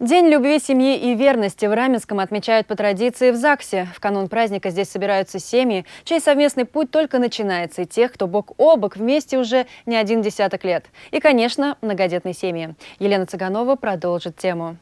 День любви, семьи и верности в Раменском отмечают по традиции в ЗАГСе. В канун праздника здесь собираются семьи, чей совместный путь только начинается, и тех, кто бок о бок вместе уже не один десяток лет. И, конечно, многодетные семьи. Елена Цыганова продолжит тему.